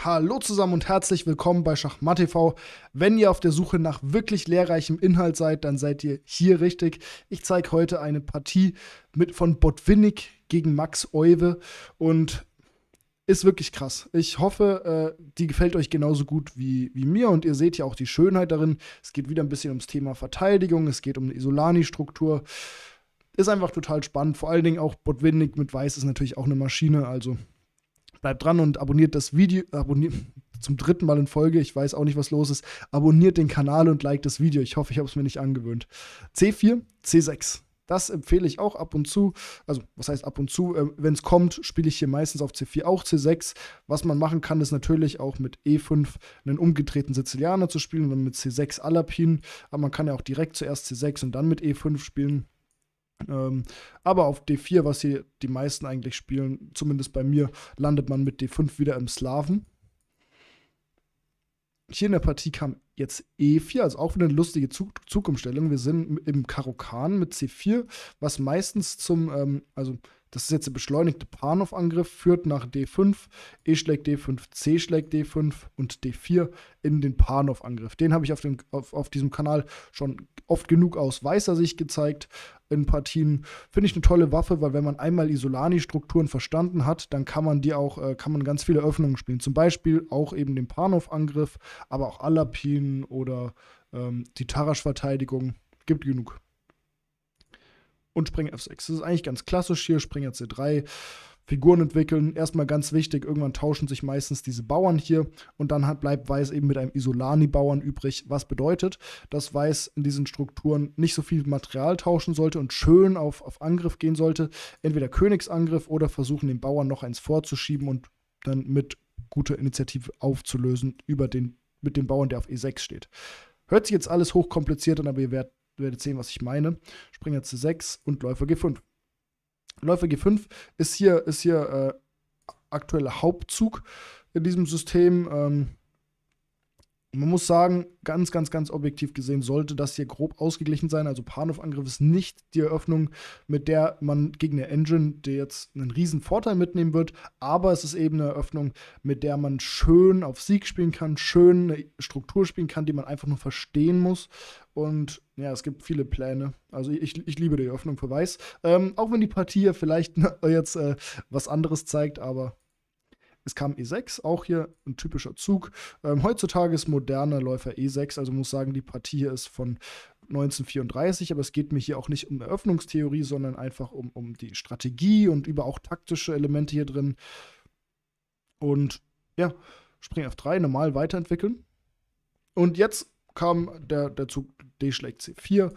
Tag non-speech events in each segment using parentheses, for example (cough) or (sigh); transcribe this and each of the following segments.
Hallo zusammen und herzlich willkommen bei Schachmatt TV. Wenn ihr auf der Suche nach wirklich lehrreichem Inhalt seid, dann seid ihr hier richtig. Ich zeige heute eine Partie mit von Botvinnik gegen Max Euwe und ist wirklich krass. Ich hoffe, äh, die gefällt euch genauso gut wie, wie mir und ihr seht ja auch die Schönheit darin. Es geht wieder ein bisschen ums Thema Verteidigung, es geht um eine Isolani-Struktur. Ist einfach total spannend. Vor allen Dingen auch Botvinnik mit Weiß ist natürlich auch eine Maschine, also Bleibt dran und abonniert das Video. Abonniert zum dritten Mal in Folge. Ich weiß auch nicht, was los ist. Abonniert den Kanal und liked das Video. Ich hoffe, ich habe es mir nicht angewöhnt. C4, C6. Das empfehle ich auch ab und zu. Also, was heißt ab und zu? Äh, Wenn es kommt, spiele ich hier meistens auf C4, auch C6. Was man machen kann, ist natürlich auch mit E5 einen umgedrehten Sizilianer zu spielen, und dann mit C6 Alapin. Aber man kann ja auch direkt zuerst C6 und dann mit E5 spielen. Ähm, aber auf D4, was hier die meisten eigentlich spielen, zumindest bei mir, landet man mit D5 wieder im Slaven. Hier in der Partie kam jetzt E4, also auch wieder eine lustige Zug Zugumstellung. Wir sind im Karokan mit C4, was meistens zum, ähm, also das ist jetzt der beschleunigte Panov-Angriff, führt nach D5, E schlägt D5, C schlägt D5 und D4 in den Panov-Angriff. Den habe ich auf, dem, auf, auf diesem Kanal schon oft genug aus weißer Sicht gezeigt in Partien. Finde ich eine tolle Waffe, weil wenn man einmal Isolani-Strukturen verstanden hat, dann kann man die auch, äh, kann man ganz viele Öffnungen spielen. Zum Beispiel auch eben den Panov-Angriff, aber auch Alapin oder ähm, die Tarasch-Verteidigung. Gibt genug und Springer F6. Das ist eigentlich ganz klassisch hier, Springer C3, Figuren entwickeln. Erstmal ganz wichtig, irgendwann tauschen sich meistens diese Bauern hier und dann hat, bleibt Weiß eben mit einem Isolani-Bauern übrig, was bedeutet, dass Weiß in diesen Strukturen nicht so viel Material tauschen sollte und schön auf, auf Angriff gehen sollte. Entweder Königsangriff oder versuchen, den Bauern noch eins vorzuschieben und dann mit guter Initiative aufzulösen über den, mit dem Bauern, der auf E6 steht. Hört sich jetzt alles hochkompliziert an, aber ihr werdet werdet sehen, was ich meine. Springer C6 und Läufer G5. Läufer G5 ist hier, ist hier äh, aktueller Hauptzug in diesem System. Ähm, man muss sagen, ganz, ganz, ganz objektiv gesehen sollte das hier grob ausgeglichen sein. Also Panov-Angriff ist nicht die Eröffnung, mit der man gegen eine Engine, die jetzt einen riesen Vorteil mitnehmen wird, aber es ist eben eine Eröffnung, mit der man schön auf Sieg spielen kann, schön eine Struktur spielen kann, die man einfach nur verstehen muss. Und ja, es gibt viele Pläne. Also ich, ich liebe die Eröffnung für Weiß. Ähm, auch wenn die Partie ja vielleicht (laughs) jetzt äh, was anderes zeigt, aber es kam E6, auch hier ein typischer Zug. Ähm, heutzutage ist moderner Läufer E6, also muss sagen, die Partie hier ist von 1934, aber es geht mir hier auch nicht um Eröffnungstheorie, sondern einfach um, um die Strategie und über auch taktische Elemente hier drin. Und ja, Spring F3 normal weiterentwickeln. Und jetzt kam der, der Zug D schlägt C4.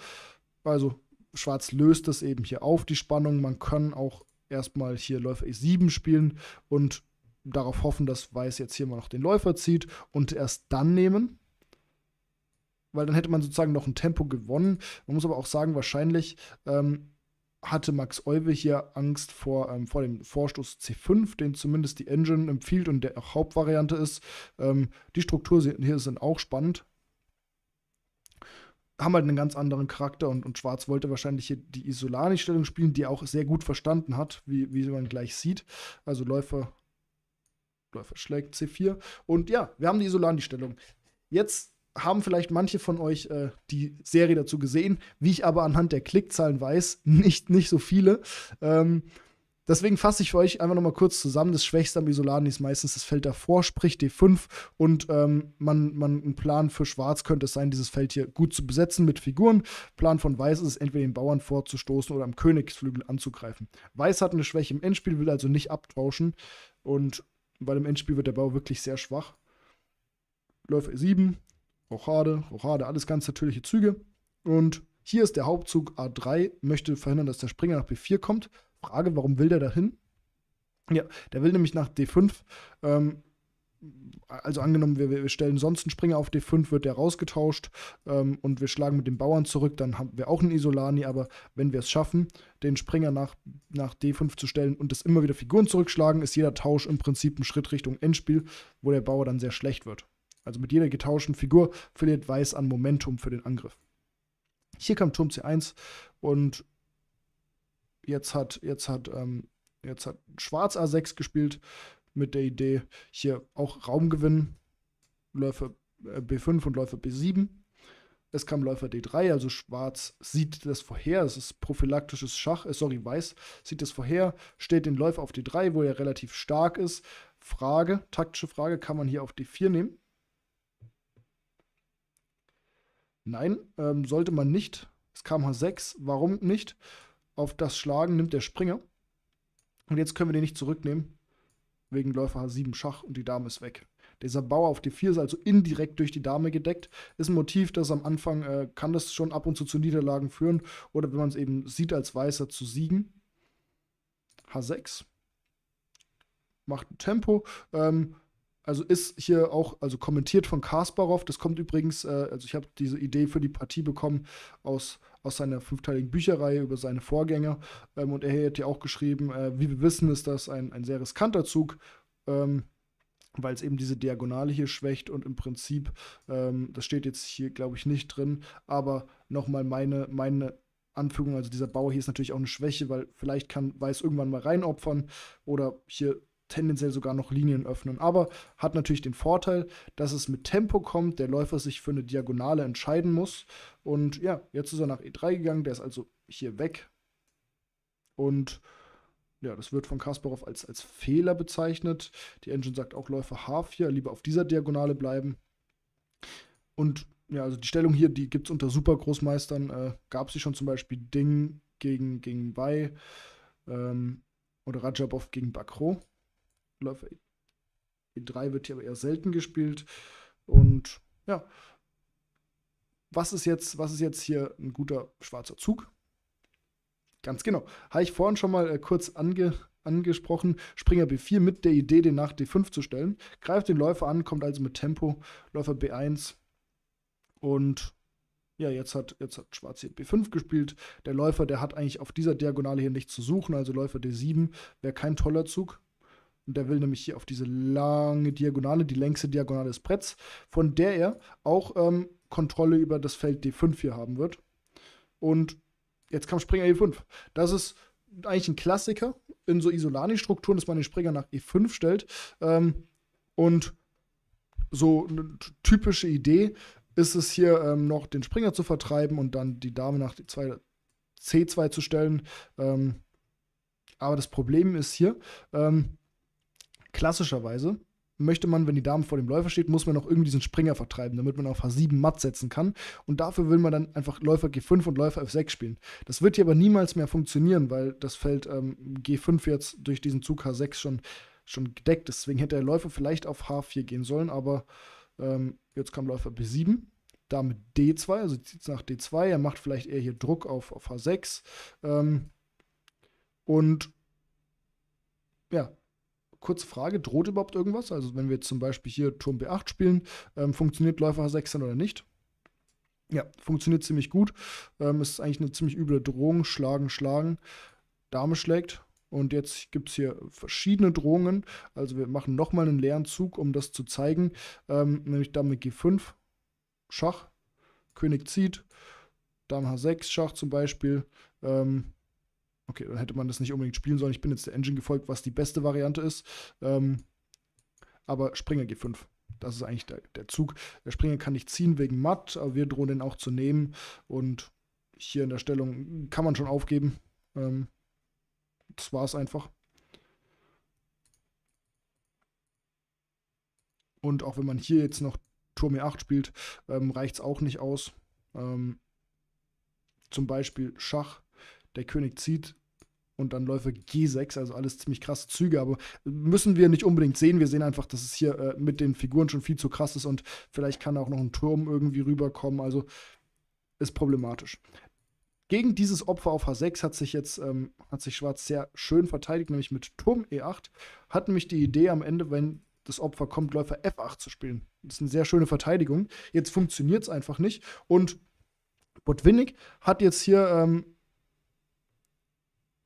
Also Schwarz löst das eben hier auf, die Spannung. Man kann auch erstmal hier Läufer E7 spielen und darauf hoffen, dass Weiß jetzt hier mal noch den Läufer zieht und erst dann nehmen. Weil dann hätte man sozusagen noch ein Tempo gewonnen. Man muss aber auch sagen, wahrscheinlich ähm, hatte Max Euwe hier Angst vor, ähm, vor dem Vorstoß C5, den zumindest die Engine empfiehlt und der auch Hauptvariante ist. Ähm, die Struktur hier sind auch spannend. Haben halt einen ganz anderen Charakter und, und Schwarz wollte wahrscheinlich hier die Isolani-Stellung spielen, die er auch sehr gut verstanden hat, wie, wie man gleich sieht. Also Läufer Läufer schlägt C4. Und ja, wir haben die isolandi stellung Jetzt haben vielleicht manche von euch äh, die Serie dazu gesehen, wie ich aber anhand der Klickzahlen weiß, nicht, nicht so viele. Ähm, deswegen fasse ich für euch einfach nochmal kurz zusammen. Das Schwächste am Isolandi ist meistens das Feld davor, sprich D5. Und ähm, man, man, ein Plan für Schwarz könnte es sein, dieses Feld hier gut zu besetzen mit Figuren. Plan von Weiß ist es, entweder den Bauern vorzustoßen oder am Königsflügel anzugreifen. Weiß hat eine Schwäche im Endspiel, will also nicht abtauschen. Und weil im Endspiel wird der Bau wirklich sehr schwach. Läufer e 7, Rochade, Rochade, alles ganz natürliche Züge. Und hier ist der Hauptzug A3, möchte verhindern, dass der Springer nach B4 kommt. Frage, warum will der dahin? Ja, der will nämlich nach D5. Ähm, also angenommen, wir, wir, stellen sonst einen Springer auf D5, wird der rausgetauscht ähm, und wir schlagen mit dem Bauern zurück, dann haben wir auch einen Isolani, aber wenn wir es schaffen, den Springer nach, nach D5 zu stellen und das immer wieder Figuren zurückschlagen, ist jeder Tausch im Prinzip ein Schritt Richtung Endspiel, wo der Bauer dann sehr schlecht wird. Also mit jeder getauschten Figur verliert Weiß an Momentum für den Angriff. Hier kam Turm C1 und jetzt hat, jetzt hat, ähm, jetzt hat Schwarz A6 gespielt mit der Idee, hier auch Raum gewinnen. Läufer äh, B5 und Läufer B7. Es kam Läufer D3, also Schwarz sieht das vorher, es ist prophylaktisches Schach, äh, sorry, Weiß sieht das vorher, steht den Läufer auf D3, wo er relativ stark ist. Frage, taktische Frage, kann man hier auf D4 nehmen? Nein, ähm, sollte man nicht. Es kam H6, warum nicht? Auf das Schlagen nimmt der Springer. Und jetzt können wir den nicht zurücknehmen wegen Läufer H7 Schach und die Dame ist weg. Dieser Bauer auf D4 ist also indirekt durch die Dame gedeckt. Ist ein Motiv, das am Anfang äh, kann das schon ab und zu zu Niederlagen führen oder wenn man es eben sieht als Weißer zu siegen. H6 macht ein Tempo. Ähm, also ist hier auch, also kommentiert von Kasparov. Das kommt übrigens, äh, also ich habe diese Idee für die Partie bekommen aus, aus seiner fünfteiligen Bücherreihe über seine Vorgänger. Ähm, und er hat ja auch geschrieben, äh, wie wir wissen, ist das ein, ein sehr riskanter Zug. Ähm, weil es eben diese Diagonale hier schwächt und im Prinzip, ähm, das steht jetzt hier, glaube ich, nicht drin, aber nochmal meine, meine Anfügung, also dieser Bau hier ist natürlich auch eine Schwäche, weil vielleicht kann Weiß irgendwann mal reinopfern oder hier tendenziell sogar noch Linien öffnen. Aber hat natürlich den Vorteil, dass es mit Tempo kommt, der Läufer sich für eine Diagonale entscheiden muss. Und ja, jetzt ist er nach E3 gegangen, der ist also hier weg. Und ja, das wird von Kasparov als, als Fehler bezeichnet. Die Engine sagt auch Läufer H4, lieber auf dieser Diagonale bleiben. Und ja, also die Stellung hier, die gibt es unter Supergroßmeistern. Äh, Gab es sie schon zum Beispiel Ding gegen, gegen Wei ähm, oder Rajabov gegen Bakro. Läufer E3 wird hier aber eher selten gespielt. Und ja, was ist jetzt, was ist jetzt hier ein guter schwarzer Zug? Ganz genau. Habe ich vorhin schon mal äh, kurz ange, angesprochen. Springer B4 mit der Idee, den nach D5 zu stellen. Greift den Läufer an, kommt also mit Tempo. Läufer B1. Und ja, jetzt hat, jetzt hat Schwarz hier B5 gespielt. Der Läufer, der hat eigentlich auf dieser Diagonale hier nichts zu suchen. Also Läufer D7 wäre kein toller Zug. Und der will nämlich hier auf diese lange Diagonale, die längste Diagonale des Bretts, von der er auch ähm, Kontrolle über das Feld D5 hier haben wird. Und jetzt kam Springer E5. Das ist eigentlich ein Klassiker in so Isolani-Strukturen, dass man den Springer nach E5 stellt. Ähm, und so eine typische Idee ist es hier ähm, noch, den Springer zu vertreiben und dann die Dame nach D2, C2 zu stellen. Ähm, aber das Problem ist hier, ähm, klassischerweise möchte man, wenn die Dame vor dem Läufer steht, muss man noch irgendwie diesen Springer vertreiben, damit man auf H7 matt setzen kann. Und dafür will man dann einfach Läufer G5 und Läufer F6 spielen. Das wird hier aber niemals mehr funktionieren, weil das Feld ähm, G5 jetzt durch diesen Zug H6 schon, schon gedeckt ist. Deswegen hätte der Läufer vielleicht auf H4 gehen sollen, aber ähm, jetzt kam Läufer B7. Damit D2, also zieht es nach D2. Er macht vielleicht eher hier Druck auf, auf H6. Ähm, und ja, kurze Frage, droht überhaupt irgendwas? Also wenn wir jetzt zum Beispiel hier Turm B8 spielen, ähm, funktioniert Läufer H6 dann oder nicht? Ja, funktioniert ziemlich gut. Ähm, ist eigentlich eine ziemlich üble Drohung. Schlagen, schlagen. Dame schlägt. Und jetzt gibt es hier verschiedene Drohungen. Also wir machen nochmal einen leeren Zug, um das zu zeigen. Ähm, nämlich Dame G5, Schach, König zieht, Dame H6, Schach zum Beispiel. Ähm, Okay, dann hätte man das nicht unbedingt spielen sollen. Ich bin jetzt der Engine gefolgt, was die beste Variante ist. Ähm, aber Springer G5. Das ist eigentlich der, der, Zug. Der Springer kann nicht ziehen wegen Matt, aber wir drohen den auch zu nehmen. Und hier in der Stellung kann man schon aufgeben. Ähm, das war es einfach. Und auch wenn man hier jetzt noch Turm E8 spielt, ähm, reicht es auch nicht aus. Ähm, zum Beispiel Schach. Der König zieht, und dann Läufe G6, also alles ziemlich krasse Züge, aber müssen wir nicht unbedingt sehen. Wir sehen einfach, dass es hier äh, mit den Figuren schon viel zu krass ist und vielleicht kann auch noch ein Turm irgendwie rüberkommen, also ist problematisch. Gegen dieses Opfer auf H6 hat sich jetzt ähm, hat sich Schwarz sehr schön verteidigt, nämlich mit Turm E8. Hat nämlich die Idee am Ende, wenn das Opfer kommt, Läufer F8 zu spielen. Das ist eine sehr schöne Verteidigung. Jetzt funktioniert es einfach nicht. Und Botwinnik hat jetzt hier ähm,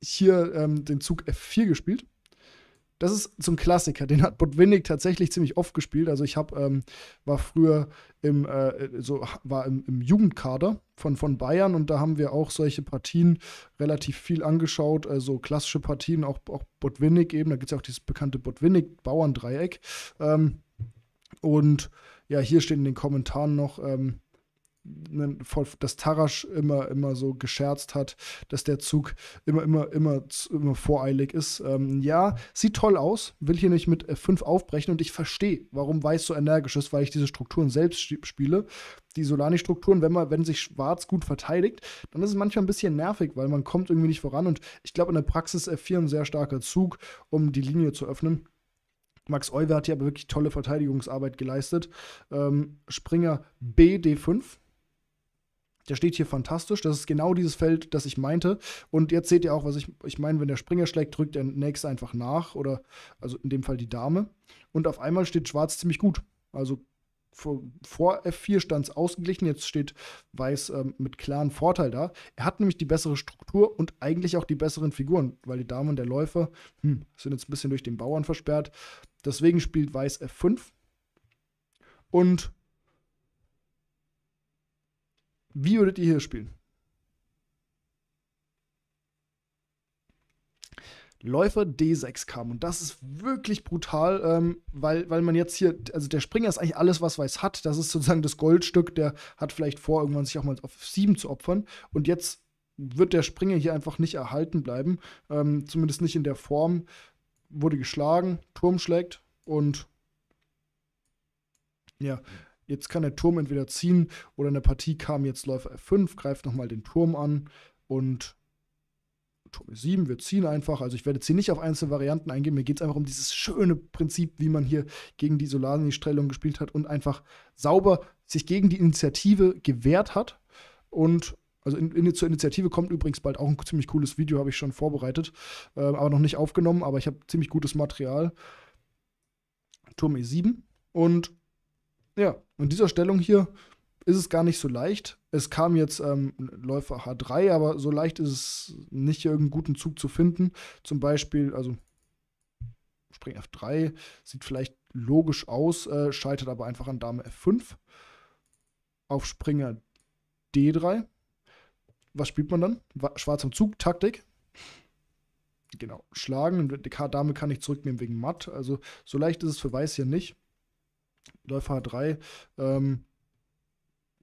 hier ähm, den Zug F4 gespielt. Das ist so ein Klassiker, den hat Botwinnig tatsächlich ziemlich oft gespielt. Also ich hab, ähm, war früher im, äh, so, war im, im, Jugendkader von, von Bayern und da haben wir auch solche Partien relativ viel angeschaut, also klassische Partien, auch, auch Botwinnig eben, da gibt es ja auch dieses bekannte Botwinnig-Bauerndreieck. Ähm, und ja, hier steht in den Kommentaren noch, ähm, dass Tarasch immer, immer so gescherzt hat, dass der Zug immer, immer, immer, immer voreilig ist. Ähm, ja, sieht toll aus, will hier nicht mit äh, f 5 aufbrechen und ich verstehe, warum Weiß so energisch ist, weil ich diese Strukturen selbst spiele. Die Solani-Strukturen, wenn man, wenn sich Schwarz gut verteidigt, dann ist es manchmal ein bisschen nervig, weil man kommt irgendwie nicht voran und ich glaube in der Praxis F4 ein sehr starker Zug, um die Linie zu öffnen. Max Euwe hat hier aber wirklich tolle Verteidigungsarbeit geleistet. Ähm, Springer bd 5 der steht hier fantastisch. Das ist genau dieses Feld, das ich meinte. Und jetzt seht ihr auch, was ich, ich meine, wenn der Springer schlägt, drückt der Nächste einfach nach. Oder, also in dem Fall die Dame. Und auf einmal steht Schwarz ziemlich gut. Also vor, vor F4 stand es ausgeglichen. Jetzt steht Weiß ähm, mit klarem Vorteil da. Er hat nämlich die bessere Struktur und eigentlich auch die besseren Figuren, weil die Dame und der Läufer hm, sind jetzt ein bisschen durch den Bauern versperrt. Deswegen spielt Weiß F5. Und wie würdet ihr hier spielen? Läufer D6 kam. Und das ist wirklich brutal, ähm, weil, weil man jetzt hier, also der Springer ist eigentlich alles, was weiß hat. Das ist sozusagen das Goldstück, der hat vielleicht vor, irgendwann sich auch mal auf 7 zu opfern. Und jetzt wird der Springer hier einfach nicht erhalten bleiben. Ähm, zumindest nicht in der Form. Wurde geschlagen, Turm schlägt und ja, Jetzt kann der Turm entweder ziehen oder in der Partie kam jetzt Läufer F5, greift nochmal den Turm an und Turm E7, wir ziehen einfach. Also ich werde jetzt hier nicht auf einzelne Varianten eingehen. Mir geht es einfach um dieses schöne Prinzip, wie man hier gegen die Solarni-Stellung gespielt hat und einfach sauber sich gegen die Initiative gewehrt hat. Und also in, in, zur Initiative kommt übrigens bald auch ein ziemlich cooles Video, habe ich schon vorbereitet, äh, aber noch nicht aufgenommen, aber ich habe ziemlich gutes Material. Turm E7 und ja, in dieser Stellung hier ist es gar nicht so leicht. Es kam jetzt ähm, Läufer H3, aber so leicht ist es nicht, hier irgendeinen guten Zug zu finden. Zum Beispiel, also Spring F3 sieht vielleicht logisch aus, äh, scheitert aber einfach an Dame F5. Auf Springer D3. Was spielt man dann? Schwarz am Zug, Taktik. Genau, schlagen. Die K-Dame kann ich zurücknehmen wegen Matt. Also so leicht ist es für Weiß hier nicht. Läufer 3 ähm,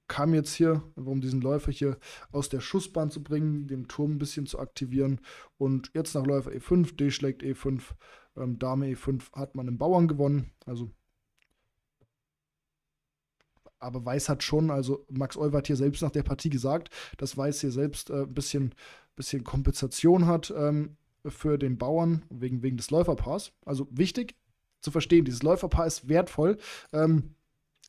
kam jetzt hier, um diesen Läufer hier aus der Schussbahn zu bringen, den Turm ein bisschen zu aktivieren und jetzt nach Läufer E5, D schlägt E5, ähm, Dame E5 hat man im Bauern gewonnen, also aber Weiß hat schon, also Max Olver hat hier selbst nach der Partie gesagt, dass Weiß hier selbst äh, ein bisschen, bisschen Kompensation hat ähm, für den Bauern wegen, wegen des Läuferpaars. Also wichtig, zu verstehen. Dieses Läuferpaar ist wertvoll, ähm,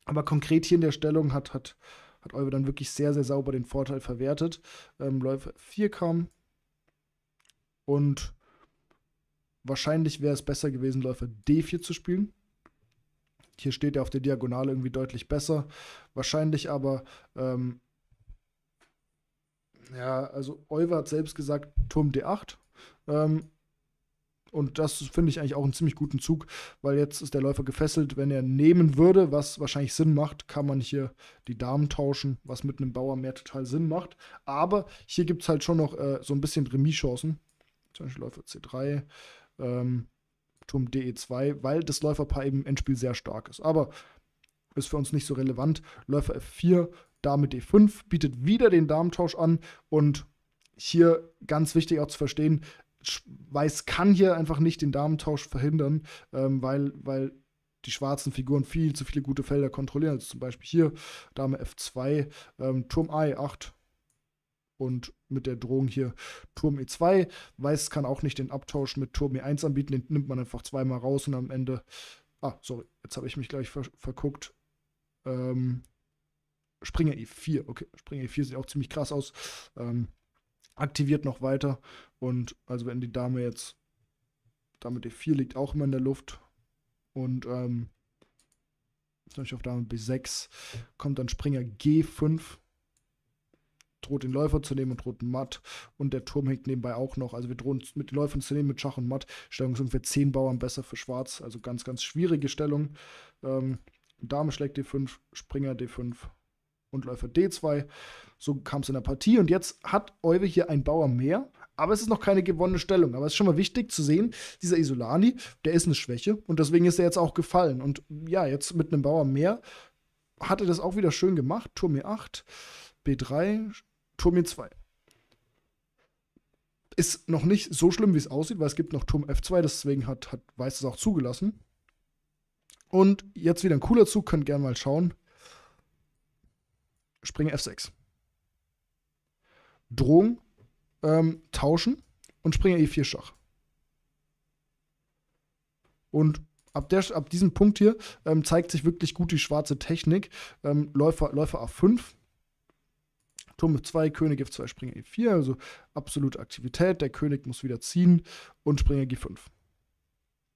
aber konkret hier in der Stellung hat, hat, hat Olwe dann wirklich sehr, sehr sauber den Vorteil verwertet. Ähm, Läufer 4 kam und wahrscheinlich wäre es besser gewesen, Läufer D4 zu spielen. Hier steht er auf der Diagonale irgendwie deutlich besser. Wahrscheinlich aber, ähm, ja, also Olwe hat selbst gesagt, Turm D8. Ähm, und das finde ich eigentlich auch einen ziemlich guten Zug, weil jetzt ist der Läufer gefesselt. Wenn er nehmen würde, was wahrscheinlich Sinn macht, kann man hier die Damen tauschen, was mit einem Bauer mehr total Sinn macht. Aber hier gibt es halt schon noch äh, so ein bisschen Remis-Chancen. Zum Beispiel Läufer C3. Ähm, Turm DE2, weil das Läuferpaar eben im Endspiel sehr stark ist. Aber ist für uns nicht so relevant. Läufer F4, Dame D5 bietet wieder den Damentausch an und hier ganz wichtig auch zu verstehen, Weiß kann hier einfach nicht den Damentausch verhindern, ähm, weil, weil die schwarzen Figuren viel zu viele gute Felder kontrollieren. Also zum Beispiel hier Dame F2, ähm, Turm I8 und mit der Drohung hier Turm E2. Weiß kann auch nicht den Abtausch mit Turm E1 anbieten, den nimmt man einfach zweimal raus und am Ende. Ah, sorry, jetzt habe ich mich gleich ver verguckt. Ähm, Springer E4, okay, Springer E4 sieht auch ziemlich krass aus. Ähm, aktiviert noch weiter. Und also wenn die Dame jetzt, Dame D4 liegt auch immer in der Luft. Und ähm, zum Beispiel auf Dame B6 kommt dann Springer G5. Droht den Läufer zu nehmen und droht Matt. Und der Turm hängt nebenbei auch noch. Also wir drohen mit den Läufern zu nehmen, mit Schach und Matt. Stellung ist ungefähr 10 Bauern besser für Schwarz. Also ganz, ganz schwierige Stellung. Ähm, Dame schlägt D5, Springer D5 und Läufer D2. So kam es in der Partie und jetzt hat Euwe hier einen Bauer mehr. Aber es ist noch keine gewonnene Stellung. Aber es ist schon mal wichtig zu sehen, dieser Isolani, der ist eine Schwäche und deswegen ist er jetzt auch gefallen. Und ja, jetzt mit einem Bauer mehr hat er das auch wieder schön gemacht. Turm E8, B3, Turm E2 ist noch nicht so schlimm, wie es aussieht, weil es gibt noch Turm F2, deswegen hat, hat Weiß es auch zugelassen. Und jetzt wieder ein cooler Zug, könnt gerne mal schauen. Springe F6. Drohung ähm, tauschen und Springer E4 Schach. Und ab, der, ab diesem Punkt hier ähm, zeigt sich wirklich gut die schwarze Technik. Ähm, Läufer, Läufer A5, Turm F2, König F2, Springer E4, also absolute Aktivität. Der König muss wieder ziehen und Springer G5.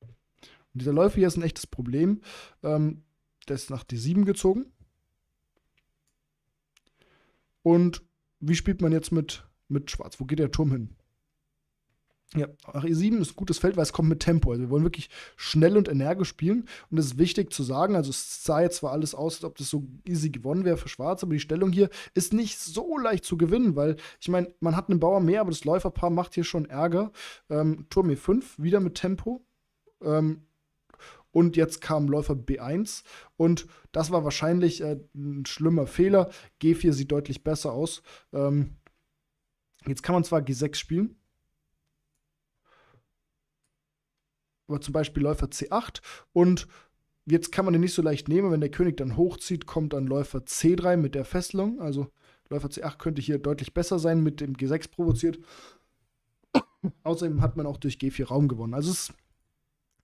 Und dieser Läufer hier ist ein echtes Problem. Ähm, der ist nach D7 gezogen. Und wie spielt man jetzt mit, mit Schwarz? Wo geht der Turm hin? Ja, nach E7 ist ein gutes Feld, weil es kommt mit Tempo. Also wir wollen wirklich schnell und energisch spielen. Und es ist wichtig zu sagen. Also es sah jetzt zwar alles aus, als ob das so easy gewonnen wäre für Schwarz, aber die Stellung hier ist nicht so leicht zu gewinnen, weil ich meine, man hat einen Bauer mehr, aber das Läuferpaar macht hier schon Ärger. Ähm, Turm E5, wieder mit Tempo. Ähm, und jetzt kam Läufer B1 und das war wahrscheinlich äh, ein schlimmer Fehler. G4 sieht deutlich besser aus. Ähm, jetzt kann man zwar G6 spielen, aber zum Beispiel Läufer C8 und jetzt kann man den nicht so leicht nehmen. Wenn der König dann hochzieht, kommt dann Läufer C3 mit der Fesselung. Also Läufer C8 könnte hier deutlich besser sein, mit dem G6 provoziert. (coughs) Außerdem hat man auch durch G4 Raum gewonnen. Also es ist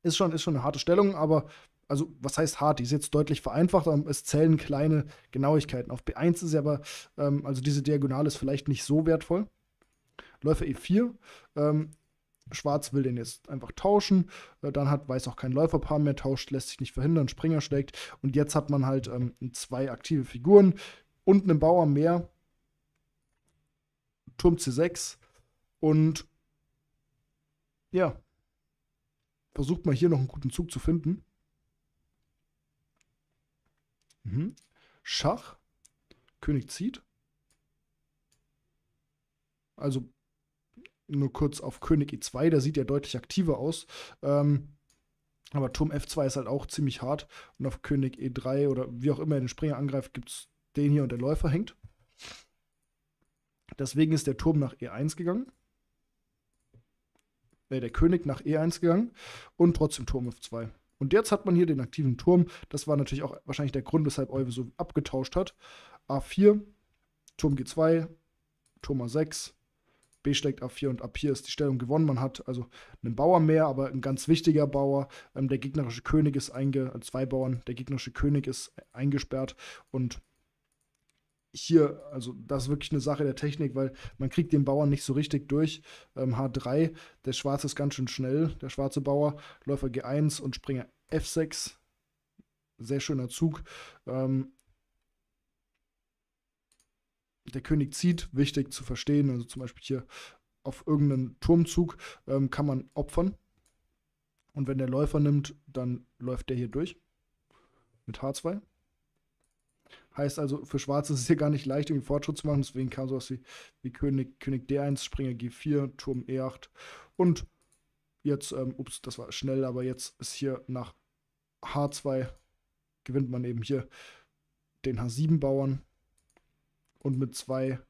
ist schon, ist schon eine harte Stellung, aber also was heißt hart? Die ist jetzt deutlich vereinfacht, aber es zählen kleine Genauigkeiten. Auf B1 ist sie aber, ähm, also diese Diagonale ist vielleicht nicht so wertvoll. Läufer E4, ähm, Schwarz will den jetzt einfach tauschen, äh, dann hat Weiß auch kein Läuferpaar mehr, tauscht, lässt sich nicht verhindern, Springer schlägt und jetzt hat man halt ähm, zwei aktive Figuren und einen Bauer mehr, Turm C6 und ja, versucht mal hier noch einen guten Zug zu finden. Mhm. Schach. König zieht. Also nur kurz auf König E2, der sieht ja deutlich aktiver aus. Ähm, aber Turm F2 ist halt auch ziemlich hart. Und auf König E3 oder wie auch immer er den Springer angreift, gibt es den hier und der Läufer hängt. Deswegen ist der Turm nach E1 gegangen wäre der König nach E1 gegangen und trotzdem Turm F2. Und jetzt hat man hier den aktiven Turm. Das war natürlich auch wahrscheinlich der Grund, weshalb Euwe so abgetauscht hat. A4, Turm G2, Turm A6, B schlägt A4 und ab hier ist die Stellung gewonnen. Man hat also einen Bauer mehr, aber ein ganz wichtiger Bauer. Ähm, der gegnerische König ist einge, äh, zwei Bauern, der gegnerische König ist eingesperrt und hier, also das ist wirklich eine Sache der Technik, weil man kriegt den Bauern nicht so richtig durch. Ähm, H3, der Schwarze ist ganz schön schnell, der schwarze Bauer, Läufer G1 und Springer F6. Sehr schöner Zug. Ähm, der König zieht, wichtig zu verstehen. Also zum Beispiel hier auf irgendeinen Turmzug ähm, kann man opfern. Und wenn der Läufer nimmt, dann läuft der hier durch. Mit H2. Heißt also, für Schwarz ist es hier gar nicht leicht, irgendwie Fortschritt zu machen. Deswegen kam sowas wie, wie König, König D1, Springer G4, Turm E8. Und jetzt, ähm, ups, das war schnell, aber jetzt ist hier nach H2 gewinnt man eben hier den H7-Bauern. Und mit zwei,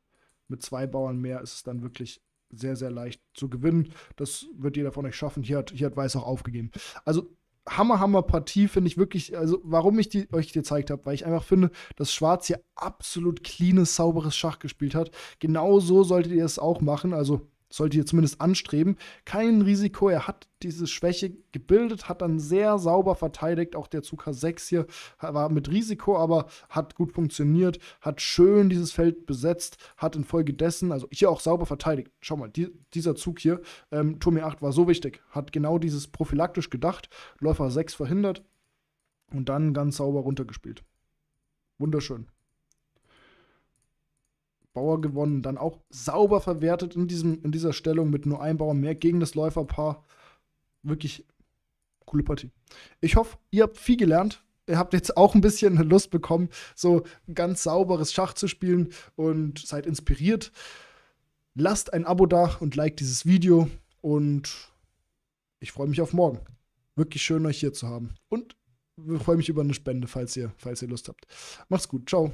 mit zwei Bauern mehr ist es dann wirklich sehr, sehr leicht zu gewinnen. Das wird jeder von euch schaffen. Hier hat, hier hat Weiß auch aufgegeben. Also Hammer, Hammer Partie, finde ich wirklich, also warum ich die euch gezeigt habe, weil ich einfach finde, dass Schwarz hier absolut cleanes, sauberes Schach gespielt hat. Genau so solltet ihr es auch machen. Also sollte hier zumindest anstreben, kein Risiko. Er hat diese Schwäche gebildet, hat dann sehr sauber verteidigt. Auch der Zug h 6 hier war mit Risiko, aber hat gut funktioniert, hat schön dieses Feld besetzt, hat infolgedessen, also hier auch sauber verteidigt. Schau mal, die, dieser Zug hier, ähm, Turm 8 war so wichtig, hat genau dieses prophylaktisch gedacht, Läufer 6 verhindert und dann ganz sauber runtergespielt. Wunderschön. Bauer gewonnen. Dann auch sauber verwertet in, diesem, in dieser Stellung mit nur einem Bauer mehr gegen das Läuferpaar. Wirklich coole Partie. Ich hoffe, ihr habt viel gelernt. Ihr habt jetzt auch ein bisschen Lust bekommen, so ganz sauberes Schach zu spielen und seid inspiriert. Lasst ein Abo da und liked dieses Video und ich freue mich auf morgen. Wirklich schön, euch hier zu haben. Und ich freue mich über eine Spende, falls ihr, falls ihr Lust habt. Macht's gut. Ciao.